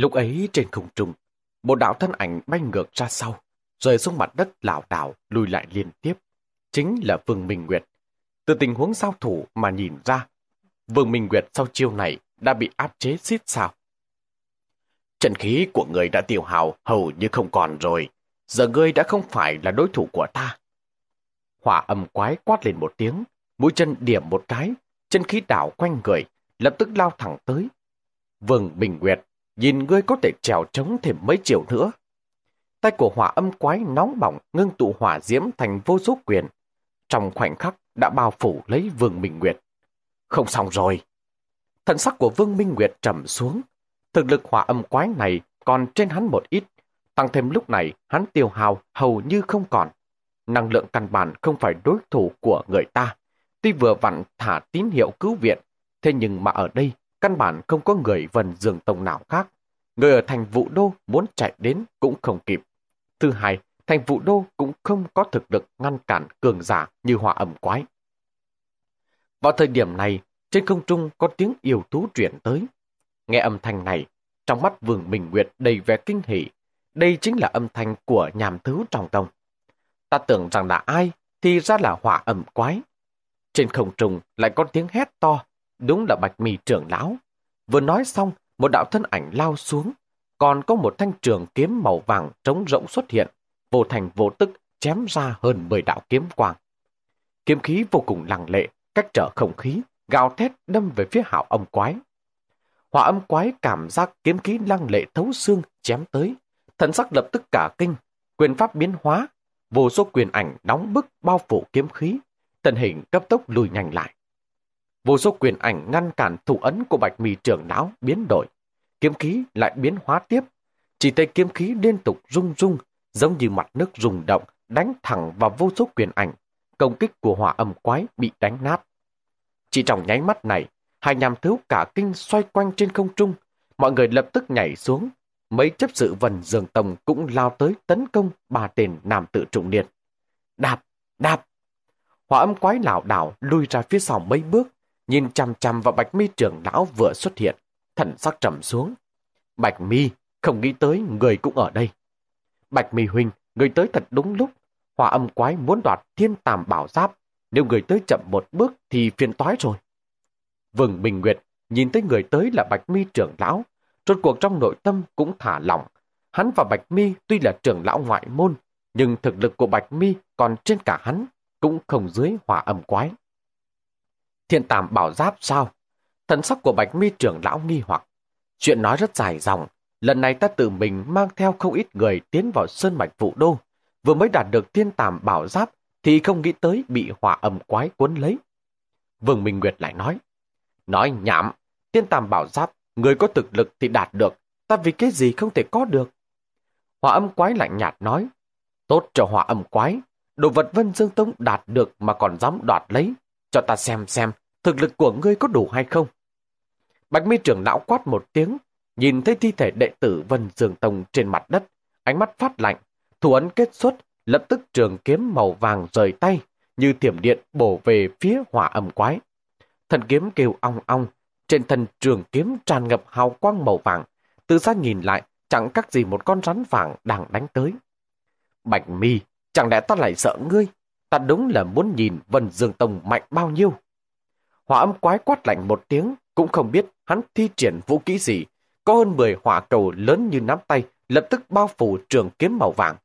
Lúc ấy trên không trung, một đạo thân ảnh bay ngược ra sau, rời xuống mặt đất lảo đảo lùi lại liên tiếp. Chính là Vương Minh Nguyệt. Từ tình huống giao thủ mà nhìn ra, Vương Minh Nguyệt sau chiêu này đã bị áp chế xít sao. Trận khí của người đã tiêu hào hầu như không còn rồi. Giờ ngươi đã không phải là đối thủ của ta. Hỏa âm quái quát lên một tiếng, mũi chân điểm một cái, chân khí đảo quanh người, lập tức lao thẳng tới. Vương Bình Nguyệt Nhìn ngươi có thể trèo trống thêm mấy chiều nữa. Tay của hỏa âm quái nóng bỏng ngưng tụ hỏa diễm thành vô số quyền. Trong khoảnh khắc đã bao phủ lấy Vương Minh Nguyệt. Không xong rồi. Thần sắc của Vương Minh Nguyệt trầm xuống. Thực lực hỏa âm quái này còn trên hắn một ít. Tăng thêm lúc này hắn tiêu hào hầu như không còn. Năng lượng căn bản không phải đối thủ của người ta. Tuy vừa vặn thả tín hiệu cứu viện, thế nhưng mà ở đây căn bản không có người vần dường tông nào khác người ở thành vụ đô muốn chạy đến cũng không kịp. Thứ hai, thành vụ đô cũng không có thực lực ngăn cản cường giả như hỏa ẩm quái. Vào thời điểm này, trên không trung có tiếng yêu thú chuyển tới. Nghe âm thanh này, trong mắt Vương Minh Nguyệt đầy vẻ kinh hỉ. Đây chính là âm thanh của nhàm thứ trong tông. Ta tưởng rằng là ai, thì ra là hỏa ẩm quái. Trên không trung lại có tiếng hét to, đúng là bạch mì trưởng lão. Vừa nói xong, một đạo thân ảnh lao xuống, còn có một thanh trường kiếm màu vàng trống rỗng xuất hiện, vô thành vô tức chém ra hơn 10 đạo kiếm quang. Kiếm khí vô cùng lặng lệ, cách trở không khí, gào thét đâm về phía hạo âm quái. Hỏa âm quái cảm giác kiếm khí lăng lệ thấu xương chém tới, thần sắc lập tức cả kinh, quyền pháp biến hóa, vô số quyền ảnh đóng bức bao phủ kiếm khí, thân hình cấp tốc lùi nhanh lại. Vô số quyền ảnh ngăn cản thủ ấn của bạch mì trưởng não biến đổi. Kiếm khí lại biến hóa tiếp. Chỉ thấy kiếm khí liên tục rung rung, giống như mặt nước rung động, đánh thẳng vào vô số quyền ảnh. Công kích của hỏa âm quái bị đánh nát. Chỉ trong nháy mắt này, hai nhàm thiếu cả kinh xoay quanh trên không trung. Mọi người lập tức nhảy xuống. Mấy chấp sự vần dường tông cũng lao tới tấn công ba tên nam tự trùng niên. Đạp, đạp. Hỏa âm quái lảo đảo lùi ra phía sau mấy bước, nhìn chằm chằm vào bạch mi trưởng lão vừa xuất hiện, thần sắc trầm xuống. Bạch mi, không nghĩ tới người cũng ở đây. Bạch mi huynh, người tới thật đúng lúc. Hòa âm quái muốn đoạt thiên tàm bảo giáp, nếu người tới chậm một bước thì phiền toái rồi. Vừng Bình Nguyệt nhìn thấy người tới là Bạch Mi trưởng lão, rốt cuộc trong nội tâm cũng thả lỏng. Hắn và Bạch Mi tuy là trưởng lão ngoại môn, nhưng thực lực của Bạch Mi còn trên cả hắn, cũng không dưới hòa âm quái. Thiên tàm bảo giáp sao? Thần sắc của bạch mi trưởng lão nghi hoặc. Chuyện nói rất dài dòng. Lần này ta tự mình mang theo không ít người tiến vào sơn mạch vụ đô. Vừa mới đạt được thiên tàm bảo giáp thì không nghĩ tới bị hỏa âm quái cuốn lấy. Vương Minh Nguyệt lại nói. Nói nhảm, thiên tàm bảo giáp, người có thực lực thì đạt được, ta vì cái gì không thể có được. Hỏa âm quái lạnh nhạt nói, tốt cho hỏa âm quái, đồ vật vân dương tông đạt được mà còn dám đoạt lấy, cho ta xem xem, thực lực của ngươi có đủ hay không? Bạch mi trưởng lão quát một tiếng, nhìn thấy thi thể đệ tử Vân Dường Tông trên mặt đất, ánh mắt phát lạnh, thủ ấn kết xuất, lập tức trường kiếm màu vàng rời tay, như thiểm điện bổ về phía hỏa âm quái. Thần kiếm kêu ong ong, trên thân trường kiếm tràn ngập hào quang màu vàng, từ xa nhìn lại, chẳng các gì một con rắn vàng đang đánh tới. Bạch mi, chẳng lẽ ta lại sợ ngươi? ta đúng là muốn nhìn Vân Dương Tông mạnh bao nhiêu. Hỏa âm quái quát lạnh một tiếng, cũng không biết hắn thi triển vũ kỹ gì. Có hơn 10 hỏa cầu lớn như nắm tay, lập tức bao phủ trường kiếm màu vàng.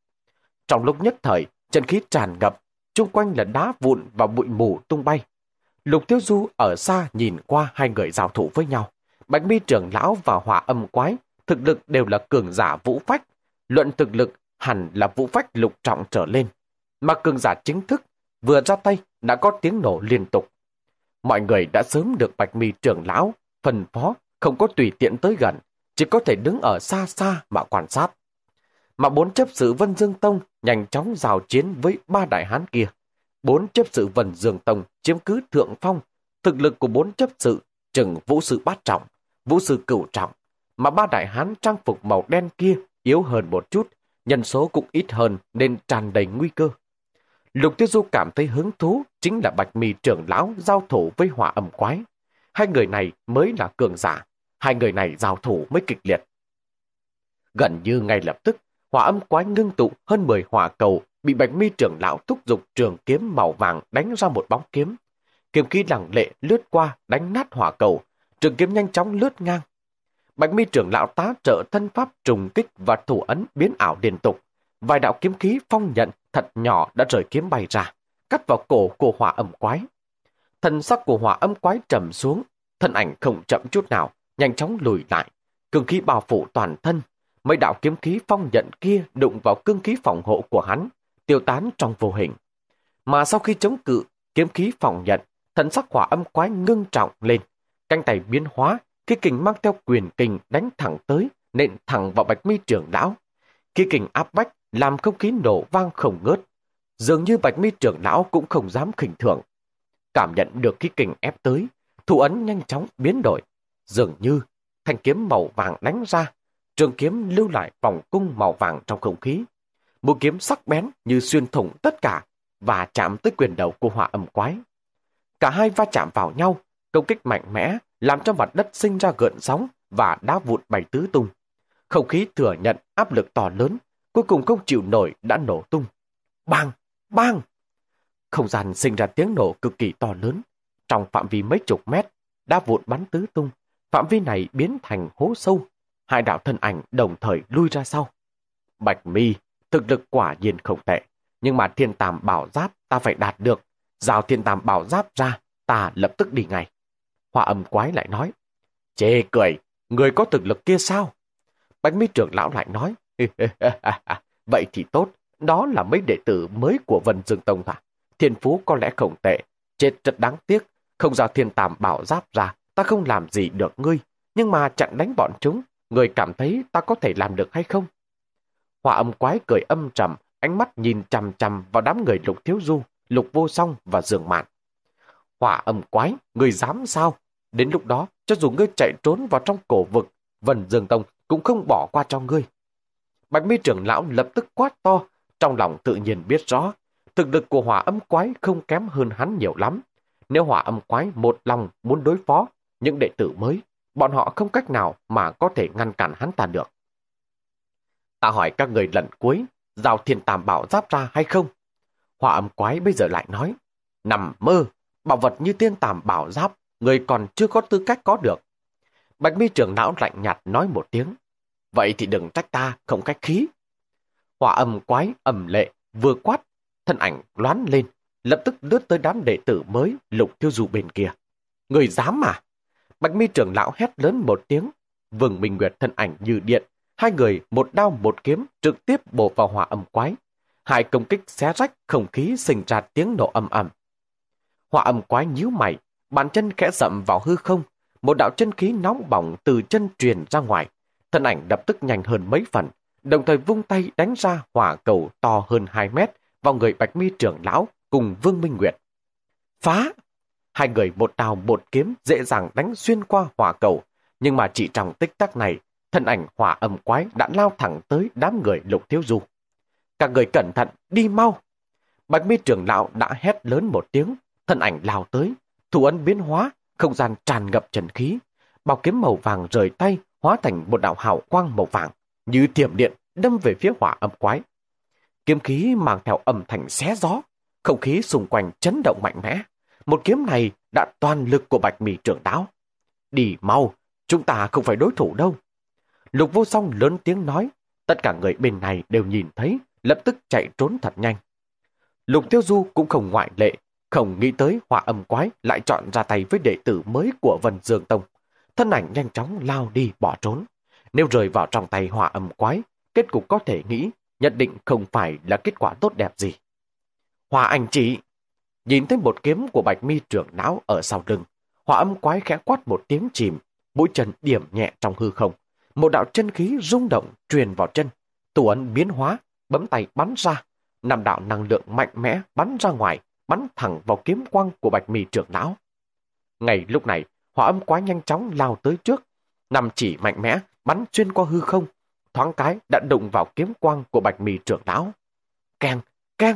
Trong lúc nhất thời, chân khí tràn ngập, chung quanh là đá vụn và bụi mù tung bay. Lục Tiêu Du ở xa nhìn qua hai người giao thủ với nhau. Bạch mi trưởng lão và hỏa âm quái, thực lực đều là cường giả vũ phách. Luận thực lực hẳn là vũ phách lục trọng trở lên mà cường giả chính thức vừa ra tay đã có tiếng nổ liên tục. Mọi người đã sớm được Bạch Mi trưởng lão phần phó không có tùy tiện tới gần, chỉ có thể đứng ở xa xa mà quan sát. Mà bốn chấp sự Vân Dương Tông nhanh chóng giao chiến với ba đại hán kia. Bốn chấp sự Vân Dương Tông chiếm cứ thượng phong, thực lực của bốn chấp sự chừng vũ sư bát trọng, vũ sư cửu trọng, mà ba đại hán trang phục màu đen kia yếu hơn một chút, nhân số cũng ít hơn nên tràn đầy nguy cơ Lục Tiêu Du cảm thấy hứng thú chính là Bạch Mì trưởng lão giao thủ với hỏa âm quái. Hai người này mới là cường giả, hai người này giao thủ mới kịch liệt. Gần như ngay lập tức, hỏa âm quái ngưng tụ hơn 10 hỏa cầu bị Bạch Mi trưởng lão thúc dục trường kiếm màu vàng đánh ra một bóng kiếm. Kiếm khí lặng lệ lướt qua đánh nát hỏa cầu, trường kiếm nhanh chóng lướt ngang. Bạch Mi trưởng lão tá trợ thân pháp trùng kích và thủ ấn biến ảo liên tục, vài đạo kiếm khí phong nhận thật nhỏ đã rời kiếm bay ra, cắt vào cổ của hỏa âm quái. Thần sắc của hỏa âm quái trầm xuống, thân ảnh không chậm chút nào, nhanh chóng lùi lại. Cương khí bao phủ toàn thân, mấy đạo kiếm khí phong nhận kia đụng vào cương khí phòng hộ của hắn, tiêu tán trong vô hình. Mà sau khi chống cự, kiếm khí phòng nhận, thần sắc hỏa âm quái ngưng trọng lên, canh tay biến hóa, khi kình mang theo quyền kình đánh thẳng tới, nện thẳng vào bạch mi trưởng đảo Khi kình áp bách, làm không khí nổ vang không ngớt. Dường như Bạch Mi trưởng lão cũng không dám khinh thường. Cảm nhận được khí kình ép tới, thủ ấn nhanh chóng biến đổi. Dường như thanh kiếm màu vàng đánh ra, trường kiếm lưu lại vòng cung màu vàng trong không khí. Mũi kiếm sắc bén như xuyên thủng tất cả và chạm tới quyền đầu của hỏa âm quái. Cả hai va chạm vào nhau, công kích mạnh mẽ làm cho mặt đất sinh ra gợn sóng và đá vụn bay tứ tung. Không khí thừa nhận áp lực to lớn cuối cùng không chịu nổi đã nổ tung. Bang! Bang! Không gian sinh ra tiếng nổ cực kỳ to lớn. Trong phạm vi mấy chục mét, đá vụn bắn tứ tung. Phạm vi này biến thành hố sâu. Hai đạo thân ảnh đồng thời lui ra sau. Bạch mi, thực lực quả nhiên không tệ. Nhưng mà thiên tàm bảo giáp ta phải đạt được. Rào thiên tàm bảo giáp ra, ta lập tức đi ngay. hòa âm quái lại nói. Chê cười, người có thực lực kia sao? Bạch mi trưởng lão lại nói. Vậy thì tốt, đó là mấy đệ tử mới của Vân Dương Tông hả? Thiên phú có lẽ không tệ, chết rất đáng tiếc, không giao thiên tàm bảo giáp ra, ta không làm gì được ngươi, nhưng mà chặn đánh bọn chúng, ngươi cảm thấy ta có thể làm được hay không? Hòa âm quái cười âm trầm, ánh mắt nhìn chằm chằm vào đám người lục thiếu du, lục vô song và dường mạn. hỏa âm quái, người dám sao? Đến lúc đó, cho dù ngươi chạy trốn vào trong cổ vực, Vân Dương Tông cũng không bỏ qua cho ngươi. Bạch mi trưởng lão lập tức quát to, trong lòng tự nhiên biết rõ, thực lực của hỏa âm quái không kém hơn hắn nhiều lắm. Nếu hỏa âm quái một lòng muốn đối phó, những đệ tử mới, bọn họ không cách nào mà có thể ngăn cản hắn ta được. Ta hỏi các người lần cuối, giao thiên tàm bảo giáp ra hay không? Hỏa âm quái bây giờ lại nói, nằm mơ, bảo vật như tiên tàm bảo giáp, người còn chưa có tư cách có được. Bạch mi trưởng lão lạnh nhạt nói một tiếng, Vậy thì đừng trách ta không cách khí. Hòa âm quái ẩm lệ, vừa quát, thân ảnh loán lên, lập tức lướt tới đám đệ tử mới lục thiêu dù bên kia. Người dám mà! Bạch mi trưởng lão hét lớn một tiếng, vừng minh nguyệt thân ảnh như điện, hai người một đao một kiếm trực tiếp bổ vào hòa âm quái. Hai công kích xé rách không khí sinh ra tiếng nổ âm ầm. hòa âm quái nhíu mày, bàn chân khẽ dậm vào hư không, một đạo chân khí nóng bỏng từ chân truyền ra ngoài, Thân ảnh đập tức nhanh hơn mấy phần, đồng thời vung tay đánh ra hỏa cầu to hơn 2 mét vào người Bạch Mi trưởng lão cùng Vương Minh Nguyệt. Phá! Hai người một đào một kiếm dễ dàng đánh xuyên qua hỏa cầu, nhưng mà chỉ trong tích tắc này, thân ảnh hỏa âm quái đã lao thẳng tới đám người lục thiếu du. Các người cẩn thận, đi mau! Bạch mi trưởng lão đã hét lớn một tiếng, thân ảnh lao tới, thủ ấn biến hóa, không gian tràn ngập trần khí. bao kiếm màu vàng rời tay hóa thành một đạo hào quang màu vàng, như thiểm điện đâm về phía hỏa âm quái. Kiếm khí mang theo âm thanh xé gió, không khí xung quanh chấn động mạnh mẽ. Một kiếm này đã toàn lực của bạch mì trưởng đáo. Đi mau, chúng ta không phải đối thủ đâu. Lục vô song lớn tiếng nói, tất cả người bên này đều nhìn thấy, lập tức chạy trốn thật nhanh. Lục tiêu du cũng không ngoại lệ, không nghĩ tới hỏa âm quái lại chọn ra tay với đệ tử mới của Vân Dương Tông. Thân ảnh nhanh chóng lao đi bỏ trốn. Nếu rời vào trong tay hỏa âm quái, kết cục có thể nghĩ nhận định không phải là kết quả tốt đẹp gì. hỏa ảnh chỉ nhìn thấy một kiếm của bạch mi trưởng não ở sau lưng, hỏa âm quái khẽ quát một tiếng chìm, mũi chân điểm nhẹ trong hư không, một đạo chân khí rung động truyền vào chân, tù ấn biến hóa, bấm tay bắn ra, năm đạo năng lượng mạnh mẽ bắn ra ngoài, bắn thẳng vào kiếm quang của bạch mi trưởng não. Ngay lúc này, Hỏa âm quá nhanh chóng lao tới trước, nằm chỉ mạnh mẽ, bắn xuyên qua hư không, thoáng cái đã đụng vào kiếm quang của bạch mì trưởng lão. Keng, keng.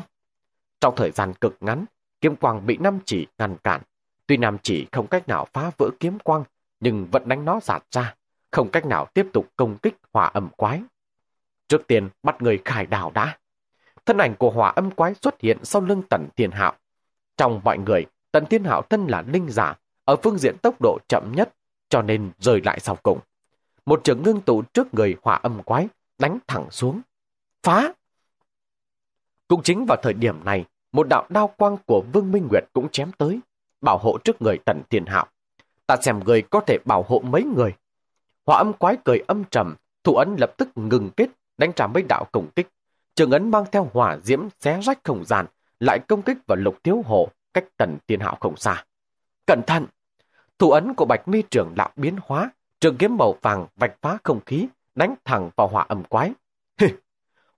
Trong thời gian cực ngắn, kiếm quang bị Nam Chỉ ngăn cản. Tuy Nam Chỉ không cách nào phá vỡ kiếm quang, nhưng vẫn đánh nó giạt ra, không cách nào tiếp tục công kích hỏa âm quái. Trước tiên bắt người khải đào đã. Thân ảnh của hỏa âm quái xuất hiện sau lưng Tận Thiên Hạo. Trong mọi người, Tận Thiên Hạo thân là linh giả, ở phương diện tốc độ chậm nhất, cho nên rời lại sau cùng. Một trường ngưng tụ trước người hỏa âm quái, đánh thẳng xuống. Phá! Cũng chính vào thời điểm này, một đạo đao quang của Vương Minh Nguyệt cũng chém tới, bảo hộ trước người tần tiền hạo. Ta xem người có thể bảo hộ mấy người. Hỏa âm quái cười âm trầm, thủ ấn lập tức ngừng kết, đánh trả mấy đạo công kích. Trường ấn mang theo hỏa diễm xé rách không gian, lại công kích vào lục thiếu hộ cách tần tiền hạo không xa. Cẩn thận! Thủ ấn của bạch mi trưởng lão biến hóa, trường kiếm màu vàng vạch phá không khí, đánh thẳng vào hỏa âm quái.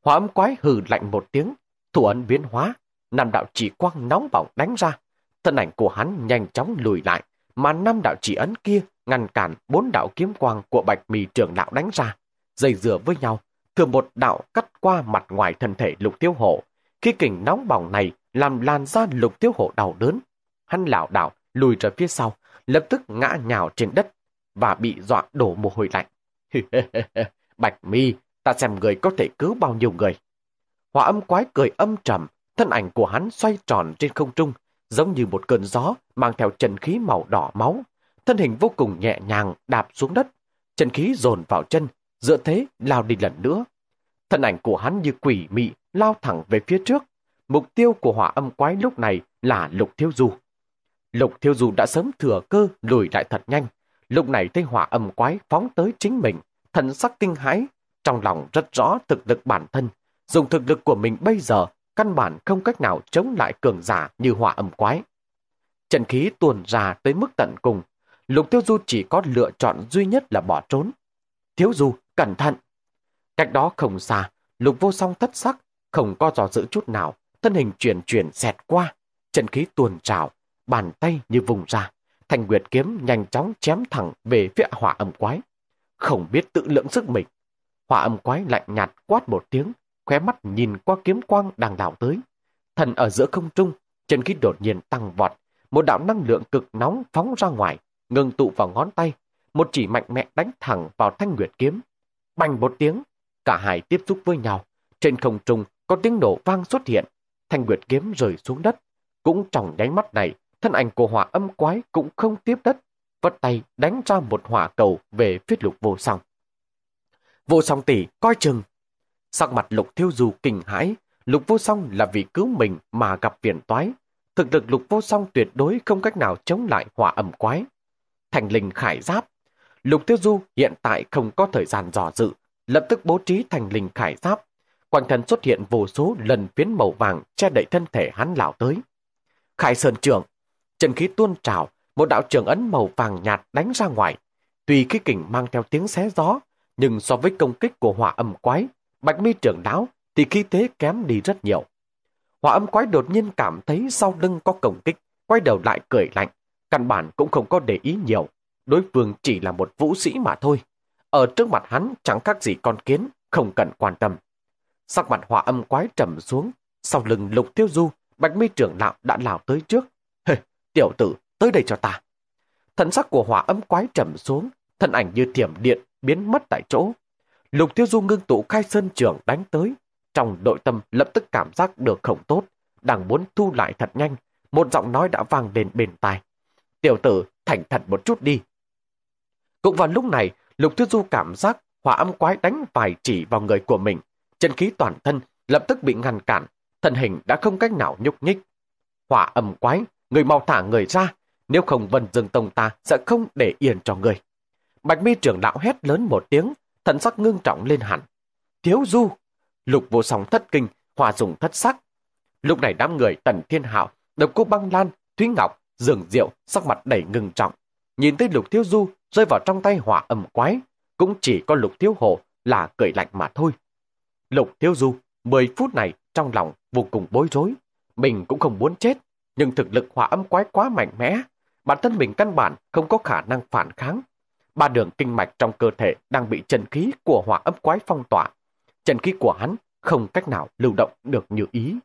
hỏa âm quái hừ lạnh một tiếng, thủ ấn biến hóa, năm đạo chỉ quang nóng bỏng đánh ra. Thân ảnh của hắn nhanh chóng lùi lại, mà năm đạo chỉ ấn kia ngăn cản bốn đạo kiếm quang của bạch mì trưởng lão đánh ra. Dây dừa với nhau, thừa một đạo cắt qua mặt ngoài thân thể lục tiêu hổ. Khi kình nóng bỏng này làm lan ra lục tiêu hổ đau đớn, hắn lão đạo lùi ra phía sau, lập tức ngã nhào trên đất và bị dọa đổ mồ hôi lạnh. Bạch mi, ta xem người có thể cứu bao nhiêu người. Hỏa âm quái cười âm trầm, thân ảnh của hắn xoay tròn trên không trung, giống như một cơn gió mang theo chân khí màu đỏ máu. Thân hình vô cùng nhẹ nhàng đạp xuống đất, chân khí dồn vào chân, dựa thế lao đi lần nữa. Thân ảnh của hắn như quỷ mị lao thẳng về phía trước. Mục tiêu của hỏa âm quái lúc này là Lục Thiếu Du. Lục Thiêu Du đã sớm thừa cơ lùi lại thật nhanh. Lúc này thấy hỏa âm quái phóng tới chính mình, thần sắc kinh hãi, trong lòng rất rõ thực lực bản thân. Dùng thực lực của mình bây giờ, căn bản không cách nào chống lại cường giả như hỏa âm quái. Trần khí tuồn ra tới mức tận cùng, Lục Tiêu Du chỉ có lựa chọn duy nhất là bỏ trốn. Thiếu Du, cẩn thận! Cách đó không xa, Lục Vô Song thất sắc, không có giò giữ chút nào, thân hình chuyển chuyển xẹt qua, trần khí tuồn trào, bàn tay như vùng ra. Thành Nguyệt kiếm nhanh chóng chém thẳng về phía hỏa âm quái. Không biết tự lượng sức mình. Hỏa âm quái lạnh nhạt quát một tiếng, khóe mắt nhìn qua kiếm quang đang đảo tới. Thần ở giữa không trung, chân khí đột nhiên tăng vọt. Một đạo năng lượng cực nóng phóng ra ngoài, ngừng tụ vào ngón tay. Một chỉ mạnh mẽ đánh thẳng vào Thanh Nguyệt kiếm. Bành một tiếng, cả hai tiếp xúc với nhau. Trên không trung có tiếng nổ vang xuất hiện. Thanh Nguyệt kiếm rời xuống đất. Cũng trong nháy mắt này, thân ảnh của hỏa âm quái cũng không tiếp đất, vất tay đánh ra một hỏa cầu về phía lục vô song. Vô song tỷ coi chừng. Sắc mặt lục thiêu du kinh hãi, lục vô song là vì cứu mình mà gặp phiền toái. Thực lực lục vô song tuyệt đối không cách nào chống lại hỏa âm quái. Thành linh khải giáp. Lục thiêu du hiện tại không có thời gian dò dự, lập tức bố trí thành linh khải giáp. quang thần xuất hiện vô số lần phiến màu vàng che đậy thân thể hắn lão tới. Khải Sơn trưởng. Chân khí tuôn trào, một đạo trường ấn màu vàng nhạt đánh ra ngoài. Tuy khí kình mang theo tiếng xé gió, nhưng so với công kích của hỏa âm quái, bạch mi trưởng đáo thì khí thế kém đi rất nhiều. Hỏa âm quái đột nhiên cảm thấy sau lưng có công kích, quay đầu lại cười lạnh, căn bản cũng không có để ý nhiều. Đối phương chỉ là một vũ sĩ mà thôi. Ở trước mặt hắn chẳng khác gì con kiến, không cần quan tâm. Sắc mặt hỏa âm quái trầm xuống, sau lưng lục tiêu du, bạch mi trưởng lão đã lào tới trước, tiểu tử, tới đây cho ta. Thần sắc của hỏa âm quái trầm xuống, thân ảnh như thiểm điện, biến mất tại chỗ. Lục tiêu du ngưng tụ khai sơn trường đánh tới. Trong nội tâm lập tức cảm giác được không tốt, đang muốn thu lại thật nhanh, một giọng nói đã vang lên bên tai. Tiểu tử, thành thật một chút đi. Cũng vào lúc này, Lục Tuyết Du cảm giác hỏa âm quái đánh vài chỉ vào người của mình. Chân khí toàn thân lập tức bị ngăn cản, thân hình đã không cách nào nhúc nhích. Hỏa âm quái Người mau thả người ra, nếu không Vân Dương Tông ta sẽ không để yên cho người. Bạch mi trưởng lão hét lớn một tiếng, thần sắc ngưng trọng lên hẳn. Thiếu du! Lục vô sóng thất kinh, hòa dùng thất sắc. Lúc này đám người Tần Thiên Hạo, Độc Cô Băng Lan, Thúy Ngọc, Dường Diệu sắc mặt đầy ngưng trọng. Nhìn thấy Lục Thiếu Du rơi vào trong tay hỏa âm quái, cũng chỉ có Lục Thiếu Hồ là cười lạnh mà thôi. Lục Thiếu Du, 10 phút này trong lòng vô cùng bối rối. Mình cũng không muốn chết, nhưng thực lực hỏa âm quái quá mạnh mẽ, bản thân mình căn bản không có khả năng phản kháng. Ba đường kinh mạch trong cơ thể đang bị chân khí của hỏa âm quái phong tỏa. Chân khí của hắn không cách nào lưu động được như ý.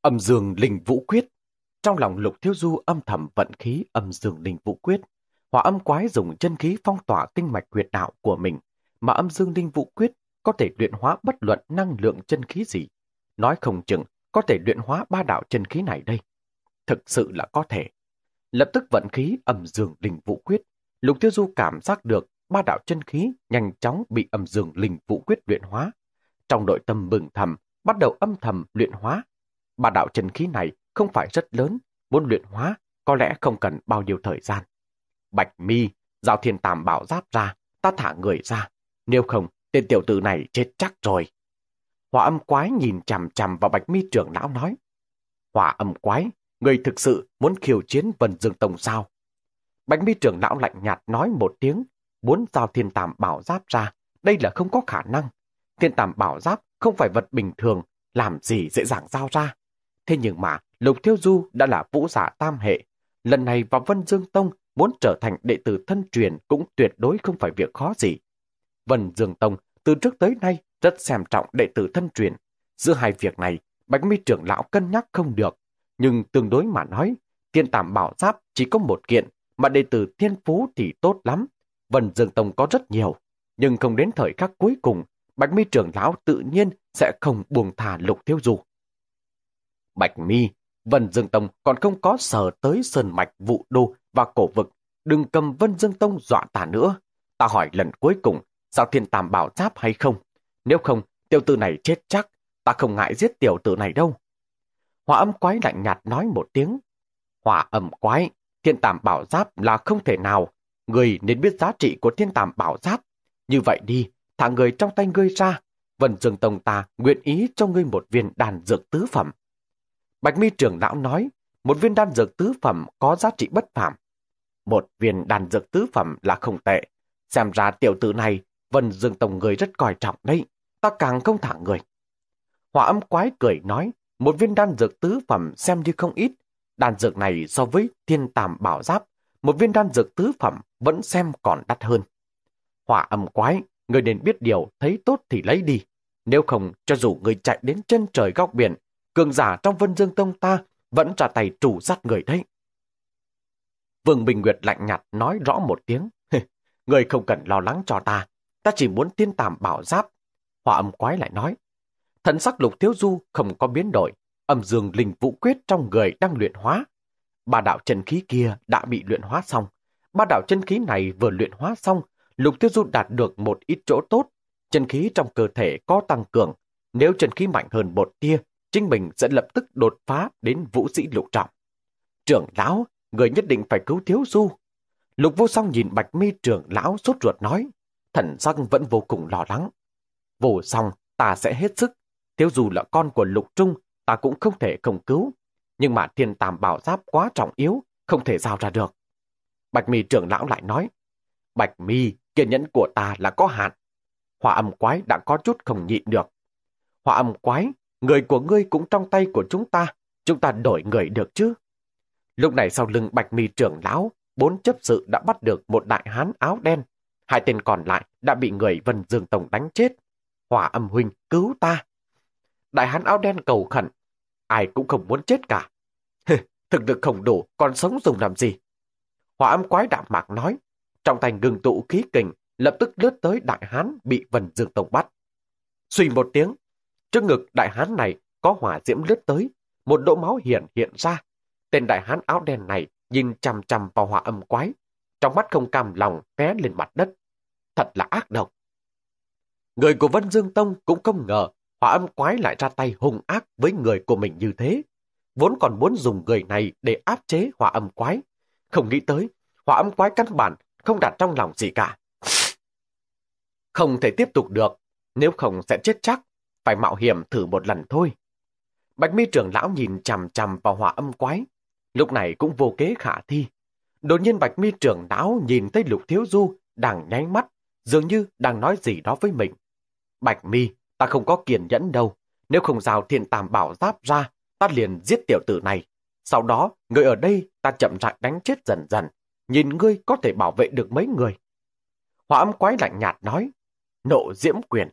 Âm dương linh vũ quyết Trong lòng lục thiếu du âm thầm vận khí âm dương linh vũ quyết, hỏa âm quái dùng chân khí phong tỏa kinh mạch huyệt đạo của mình, mà âm dương linh vũ quyết có thể luyện hóa bất luận năng lượng chân khí gì. Nói không chừng, có thể luyện hóa ba đạo chân khí này đây? Thực sự là có thể. Lập tức vận khí ẩm dường đình vũ quyết. Lục tiêu du cảm giác được ba đạo chân khí nhanh chóng bị ẩm dường linh vũ quyết luyện hóa. Trong nội tâm bừng thầm, bắt đầu âm thầm luyện hóa. Ba đạo chân khí này không phải rất lớn, muốn luyện hóa có lẽ không cần bao nhiêu thời gian. Bạch mi, giao thiên tàm bảo giáp ra, ta thả người ra. Nếu không, tên tiểu tử này chết chắc rồi. Hòa âm quái nhìn chằm chằm vào bạch mi trưởng lão nói. Hòa âm quái, người thực sự muốn khiêu chiến Vân dương tông sao? Bạch mi trưởng lão lạnh nhạt nói một tiếng, muốn giao thiên tàm bảo giáp ra, đây là không có khả năng. Thiên tàm bảo giáp không phải vật bình thường, làm gì dễ dàng giao ra. Thế nhưng mà, Lục Thiêu Du đã là vũ giả tam hệ. Lần này vào Vân Dương Tông muốn trở thành đệ tử thân truyền cũng tuyệt đối không phải việc khó gì. Vân Dương Tông từ trước tới nay rất xem trọng đệ tử thân truyền. Giữa hai việc này, Bạch Mi trưởng lão cân nhắc không được, nhưng tương đối mà nói, thiên tàm bảo giáp chỉ có một kiện, mà đệ tử thiên phú thì tốt lắm. Vân Dương Tông có rất nhiều, nhưng không đến thời khắc cuối cùng, Bạch Mi trưởng lão tự nhiên sẽ không buông thả lục thiếu dù. Bạch Mi, Vân Dương Tông còn không có sở tới sơn mạch vụ đô và cổ vực, đừng cầm Vân Dương Tông dọa tà nữa. Ta hỏi lần cuối cùng, sao thiên tàm bảo giáp hay không? Nếu không, tiểu tử này chết chắc, ta không ngại giết tiểu tử này đâu. Hỏa âm quái lạnh nhạt nói một tiếng. Hỏa âm quái, thiên tàm bảo giáp là không thể nào. Người nên biết giá trị của thiên tàm bảo giáp. Như vậy đi, thả người trong tay ngươi ra. Vân Dương Tông ta nguyện ý cho ngươi một viên đàn dược tứ phẩm. Bạch mi trưởng lão nói, một viên đan dược tứ phẩm có giá trị bất phàm. Một viên đan dược tứ phẩm là không tệ. Xem ra tiểu tử này, Vân Dương Tông người rất coi trọng đấy ta càng không thả người. Hỏa âm quái cười nói, một viên đan dược tứ phẩm xem như không ít. Đan dược này so với thiên tàm bảo giáp, một viên đan dược tứ phẩm vẫn xem còn đắt hơn. Hỏa âm quái, người nên biết điều, thấy tốt thì lấy đi. Nếu không, cho dù người chạy đến chân trời góc biển, cường giả trong vân dương tông ta vẫn trả tay trù sát người đấy. Vương Bình Nguyệt lạnh nhạt nói rõ một tiếng. người không cần lo lắng cho ta, ta chỉ muốn thiên tàm bảo giáp hòa âm quái lại nói, thần sắc lục thiếu du không có biến đổi, âm dương linh vũ quyết trong người đang luyện hóa. Ba đạo chân khí kia đã bị luyện hóa xong. Ba đạo chân khí này vừa luyện hóa xong, lục thiếu du đạt được một ít chỗ tốt. Chân khí trong cơ thể có tăng cường. Nếu chân khí mạnh hơn một tia, chính mình sẽ lập tức đột phá đến vũ sĩ lục trọng. Trưởng lão, người nhất định phải cứu thiếu du. Lục vô song nhìn bạch mi trưởng lão sốt ruột nói, thần sắc vẫn vô cùng lo lắng. Vô xong, ta sẽ hết sức. Thiếu dù là con của lục trung, ta cũng không thể không cứu. Nhưng mà thiên tàm bảo giáp quá trọng yếu, không thể giao ra được. Bạch mi trưởng lão lại nói, Bạch mi kiên nhẫn của ta là có hạn. Hỏa âm quái đã có chút không nhịn được. Hỏa âm quái, người của ngươi cũng trong tay của chúng ta, chúng ta đổi người được chứ. Lúc này sau lưng bạch mi trưởng lão, bốn chấp sự đã bắt được một đại hán áo đen. Hai tên còn lại đã bị người Vân Dương Tổng đánh chết. Hòa âm huynh cứu ta. Đại hán áo đen cầu khẩn, ai cũng không muốn chết cả. Thực lực khổng đủ, còn sống dùng làm gì? Hòa âm quái đạm mạc nói, trong thành ngừng tụ khí kình, lập tức lướt tới đại hán bị Vân Dương Tông bắt. Xùy một tiếng, trước ngực đại hán này có hỏa diễm lướt tới, một đỗ máu hiện hiện ra. Tên đại hán áo đen này nhìn chằm chằm vào Hòa âm quái, trong mắt không cam lòng té lên mặt đất. Thật là ác độc. Người của Vân Dương Tông cũng không ngờ hỏa âm quái lại ra tay hùng ác với người của mình như thế. Vốn còn muốn dùng người này để áp chế hỏa âm quái. Không nghĩ tới, hỏa âm quái căn bản không đặt trong lòng gì cả. Không thể tiếp tục được, nếu không sẽ chết chắc, phải mạo hiểm thử một lần thôi. Bạch mi trưởng lão nhìn chằm chằm vào hỏa âm quái, lúc này cũng vô kế khả thi. Đột nhiên bạch mi trưởng lão nhìn thấy lục thiếu du đang nháy mắt, dường như đang nói gì đó với mình. Bạch mi, ta không có kiên nhẫn đâu. Nếu không rào thiên tàm bảo giáp ra, ta liền giết tiểu tử này. Sau đó, người ở đây ta chậm rãi đánh chết dần dần. Nhìn ngươi có thể bảo vệ được mấy người. Hỏa âm quái lạnh nhạt nói. Nộ diễm quyền.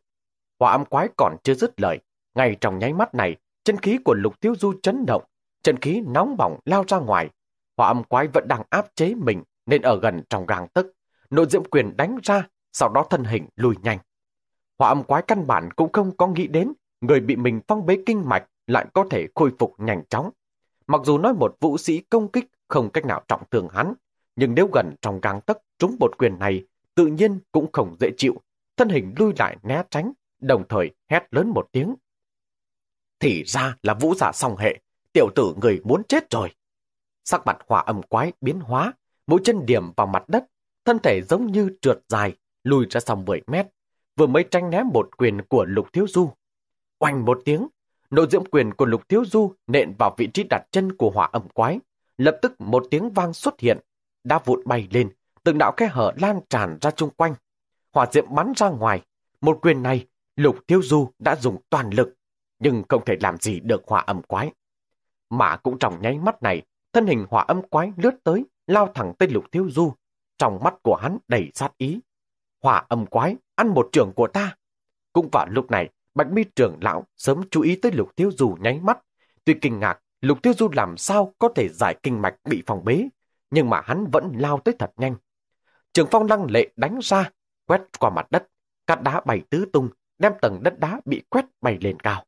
Hỏa âm quái còn chưa dứt lời. Ngay trong nháy mắt này, chân khí của lục tiêu du chấn động. Chân khí nóng bỏng lao ra ngoài. Hỏa âm quái vẫn đang áp chế mình nên ở gần trong gang tức. Nộ diễm quyền đánh ra, sau đó thân hình lùi nhanh. Họa âm quái căn bản cũng không có nghĩ đến người bị mình phong bế kinh mạch lại có thể khôi phục nhanh chóng. Mặc dù nói một vũ sĩ công kích không cách nào trọng thương hắn, nhưng nếu gần trong gang tấc trúng bột quyền này, tự nhiên cũng không dễ chịu. Thân hình lui lại né tránh, đồng thời hét lớn một tiếng. Thì ra là vũ giả song hệ, tiểu tử người muốn chết rồi. Sắc mặt hỏa âm quái biến hóa, mũi chân điểm vào mặt đất, thân thể giống như trượt dài, lùi ra sau 10 mét, vừa mới tranh né một quyền của Lục Thiếu Du. Oanh một tiếng, nội diễm quyền của Lục Thiếu Du nện vào vị trí đặt chân của hỏa âm quái. Lập tức một tiếng vang xuất hiện, đã vụt bay lên, từng đạo khe hở lan tràn ra chung quanh. Hỏa diễm bắn ra ngoài, một quyền này Lục Thiếu Du đã dùng toàn lực, nhưng không thể làm gì được hỏa âm quái. Mà cũng trong nháy mắt này, thân hình hỏa âm quái lướt tới, lao thẳng tới Lục Thiếu Du, trong mắt của hắn đầy sát ý. Hỏa âm quái ăn một trưởng của ta. Cũng vào lúc này, Bạch mi trưởng lão sớm chú ý tới lục thiếu du nháy mắt. Tuy kinh ngạc, lục thiếu du làm sao có thể giải kinh mạch bị phòng bế, nhưng mà hắn vẫn lao tới thật nhanh. Trường phong lăng lệ đánh ra, quét qua mặt đất, cát đá bay tứ tung, đem tầng đất đá bị quét bay lên cao.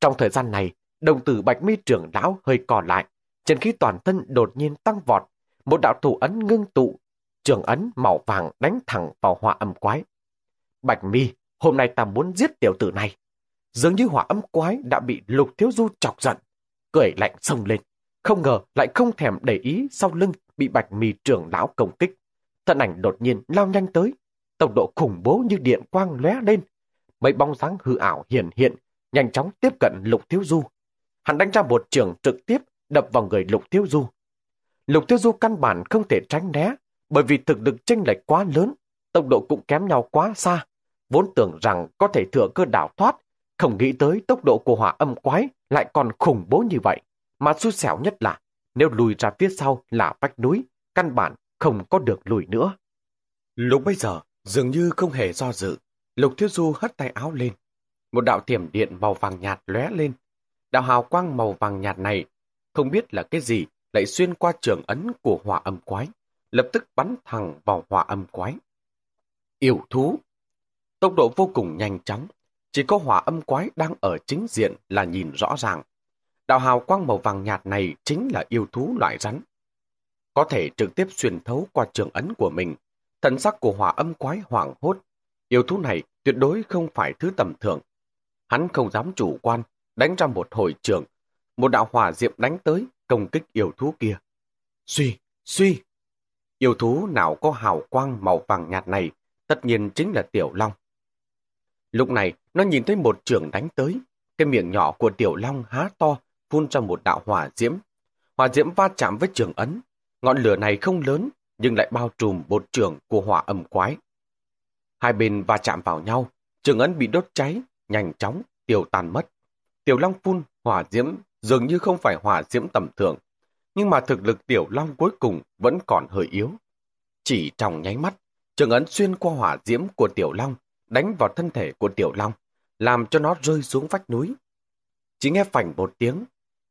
Trong thời gian này, đồng tử bạch mi trưởng lão hơi cò lại, chân khí toàn thân đột nhiên tăng vọt, một đạo thủ ấn ngưng tụ, trường ấn màu vàng đánh thẳng vào hỏa âm quái. Bạch mi, hôm nay ta muốn giết tiểu tử này. Dường như hỏa âm quái đã bị lục thiếu du chọc giận. Cười lạnh sông lên. Không ngờ lại không thèm để ý sau lưng bị bạch mì trưởng lão công kích. Thân ảnh đột nhiên lao nhanh tới. Tốc độ khủng bố như điện quang lóe lên. Mấy bóng dáng hư ảo hiện hiện, nhanh chóng tiếp cận lục thiếu du. Hắn đánh ra một trường trực tiếp đập vào người lục thiếu du. Lục Thiếu Du căn bản không thể tránh né, bởi vì thực lực chênh lệch quá lớn, tốc độ cũng kém nhau quá xa. Vốn tưởng rằng có thể thừa cơ đảo thoát, không nghĩ tới tốc độ của hỏa âm quái lại còn khủng bố như vậy. Mà xui xẻo nhất là nếu lùi ra phía sau là vách núi, căn bản không có được lùi nữa. Lúc bây giờ, dường như không hề do dự, Lục thiết Du hất tay áo lên. Một đạo tiềm điện màu vàng nhạt lóe lên. Đạo hào quang màu vàng nhạt này, không biết là cái gì, lại xuyên qua trường ấn của hỏa âm quái, lập tức bắn thẳng vào hỏa âm quái. Yêu thú. Tốc độ vô cùng nhanh chóng, chỉ có hỏa âm quái đang ở chính diện là nhìn rõ ràng. Đạo hào quang màu vàng nhạt này chính là yêu thú loại rắn. Có thể trực tiếp xuyên thấu qua trường ấn của mình. Thần sắc của hỏa âm quái hoảng hốt. Yêu thú này tuyệt đối không phải thứ tầm thường. Hắn không dám chủ quan, đánh ra một hồi trường. Một đạo hỏa diệm đánh tới, công kích yêu thú kia. Suy, suy. Yêu thú nào có hào quang màu vàng nhạt này, tất nhiên chính là Tiểu Long. Lúc này, nó nhìn thấy một trường đánh tới. Cái miệng nhỏ của Tiểu Long há to, phun ra một đạo hỏa diễm. Hỏa diễm va chạm với trường ấn. Ngọn lửa này không lớn, nhưng lại bao trùm bột trường của hỏa âm quái. Hai bên va chạm vào nhau, trường ấn bị đốt cháy, nhanh chóng, tiêu tàn mất. Tiểu Long phun, hỏa diễm dường như không phải hỏa diễm tầm thường. Nhưng mà thực lực Tiểu Long cuối cùng vẫn còn hơi yếu. Chỉ trong nháy mắt, Trường ấn xuyên qua hỏa diễm của Tiểu Long, đánh vào thân thể của Tiểu Long, làm cho nó rơi xuống vách núi. Chỉ nghe phảnh một tiếng,